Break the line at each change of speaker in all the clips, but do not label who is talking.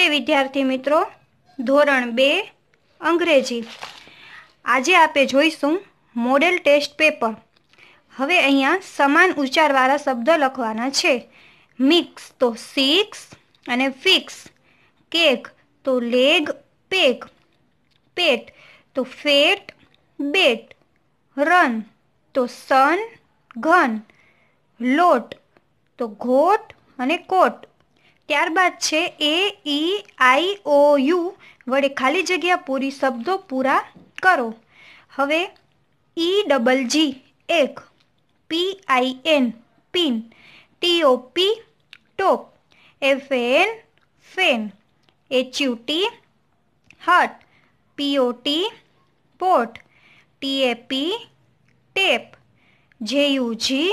નમસ્તે વિદ્યાર્થી મિત્રો ધોરણ બે અંગ્રેજી આજે આપે જોઈશું મોડેલ ટેસ્ટ પેપર હવે અહીંયા સમાન ઉચ્ચારવાળા શબ્દ લખવાના છે મિક્સ તો સિક્સ અને ફિક્સ કેક તો લેગ પેક પેટ તો ફેટ બેટ રન તો સન ઘન લોટ તો ઘોટ અને કોટ ત્યારબાદ છે એ ઈ આઈ ઓ યુ વડે ખાલી જગ્યા પૂરી શબ્દો પૂરા કરો હવે ઈ double G egg P I N pin T O P top F N fan H U T hut P O T pot T A P tap J U G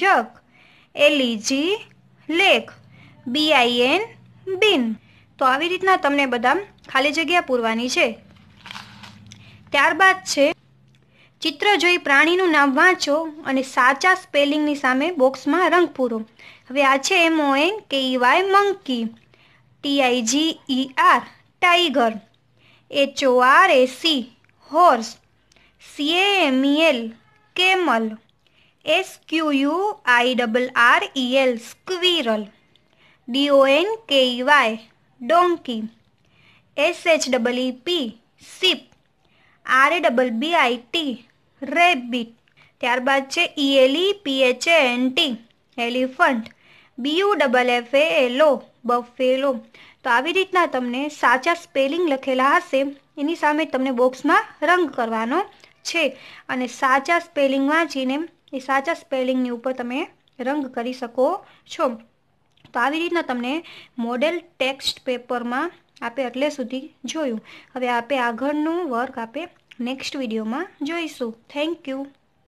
jug L E G leg B I N બિન તો આવી રીતના તમને બધા ખાલી જગ્યા પૂરવાની છે ત્યારબાદ છે ચિત્ર જોઈ પ્રાણીનું નામ વાંચો અને સાચા સ્પેલિંગની સામે બોક્સમાં રંગ પૂરો હવે આ છે એમ O N K E Y monkey T I G E R tiger H O R A C horse C M E L camel S Q U I double R E L squirrel K Y donkey S H double E P sheep R A double B I T rabbit ત્યારબાદ છે E L E P H N T elephant B U double F A L O buffalo તો આવી રીતના તમને સાચા spelling લખેલા હશે એની સામે તમને બોક્સમાં રંગ કરવાનો છે અને સાચા સ્પેલિંગ વાંચીને એ સાચા સ્પેલિંગની ઉપર તમે રંગ કરી શકો છો તો આવી રીતના તમને મોડેલ ટેક્સ્ટ પેપરમાં આપે એટલે સુધી જોયું હવે આપે આગળનું વર્ક આપે નેક્સ્ટ વિડીયોમાં જોઈશું થેન્ક યુ